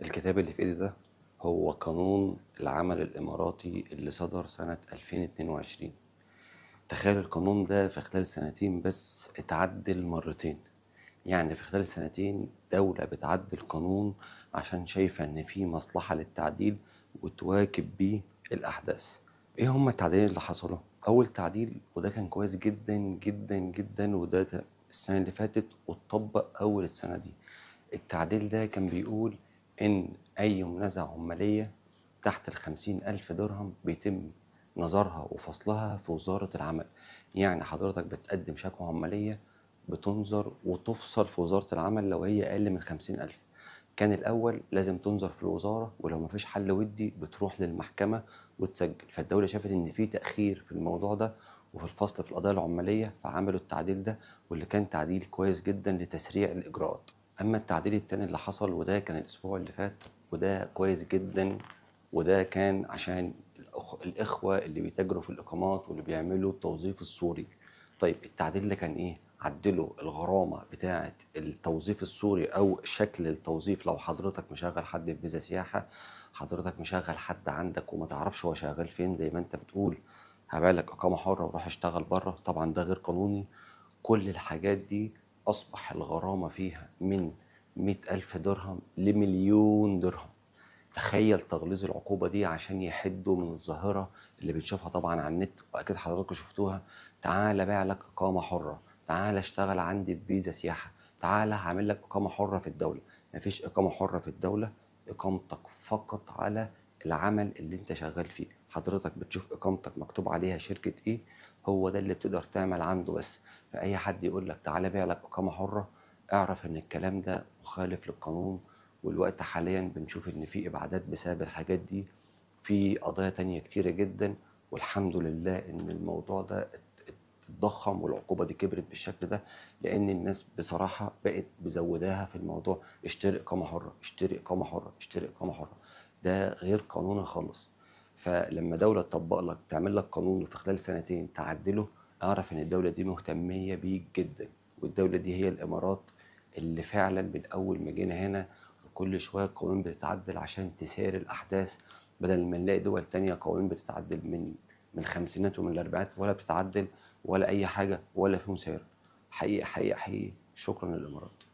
الكتاب اللي في ايدي ده هو قانون العمل الاماراتي اللي صدر سنه 2022 تخيل القانون ده في خلال سنتين بس اتعدل مرتين يعني في خلال سنتين دولة بتعدل قانون عشان شايفة إن في مصلحة للتعديل وتواكب بيه الأحداث. إيه هما التعديلين اللي حصلوا؟ أول تعديل وده كان كويس جدا جدا جدا وده السنة اللي فاتت واتطبق أول السنة دي. التعديل ده كان بيقول ان اي منازعه عماليه تحت ال ألف درهم بيتم نظرها وفصلها في وزاره العمل يعني حضرتك بتقدم شكوى عماليه بتنظر وتفصل في وزاره العمل لو هي اقل من ألف كان الاول لازم تنظر في الوزاره ولو ما فيش حل ودي بتروح للمحكمه وتسجل فالدوله شافت ان في تاخير في الموضوع ده وفي الفصل في القضايا العماليه فعملوا التعديل ده واللي كان تعديل كويس جدا لتسريع الاجراءات اما التعديل التاني اللي حصل وده كان الاسبوع اللي فات وده كويس جدا وده كان عشان الاخوه اللي بيتاجروا في الاقامات واللي بيعملوا التوظيف السوري طيب التعديل ده كان ايه عدلوا الغرامه بتاعه التوظيف السوري او شكل التوظيف لو حضرتك مشغل حد في فيزا سياحه حضرتك مشغل حد عندك وما تعرفش هو شغال فين زي ما انت بتقول هبالك اقامه حره وروح اشتغل بره طبعا ده غير قانوني كل الحاجات دي أصبح الغرامة فيها من مئة ألف درهم لمليون درهم تخيل تغليظ العقوبة دي عشان يحدوا من الظاهرة اللي بتشوفها طبعا على النت وأكيد حضراتكم شفتوها تعالى بيع لك إقامة حرة تعالى اشتغل عندي بفيزا سياحة تعالى هعمل لك إقامة حرة في الدولة مفيش إقامة حرة في الدولة إقامتك فقط على العمل اللي انت شغال فيه حضرتك بتشوف اقامتك مكتوب عليها شركه ايه هو ده اللي بتقدر تعمل عنده بس فاي حد يقول لك تعالى بيع لك اقامه حره اعرف ان الكلام ده مخالف للقانون والوقت حاليا بنشوف ان في ابعادات بسبب الحاجات دي في قضايا تانية كتيره جدا والحمد لله ان الموضوع ده اتضخم والعقوبه دي كبرت بالشكل ده لان الناس بصراحه بقت مزوداها في الموضوع اشتري اقامه حره اشتري اقامه حره اشتري اقامه حره ده غير قانونها خالص فلما دوله تطبق لك تعمل لك قانون وفي خلال سنتين تعدله اعرف ان الدوله دي مهتميه بيك جدا والدوله دي هي الامارات اللي فعلا من اول ما جينا هنا كل شويه القوانين بتتعدل عشان تسير الاحداث بدل ما نلاقي دول تانية قوانين بتتعدل من من الخمسينات ومن الاربعينات ولا بتتعدل ولا اي حاجه ولا في سير حقيقي حقيقي حقيقي شكرا للامارات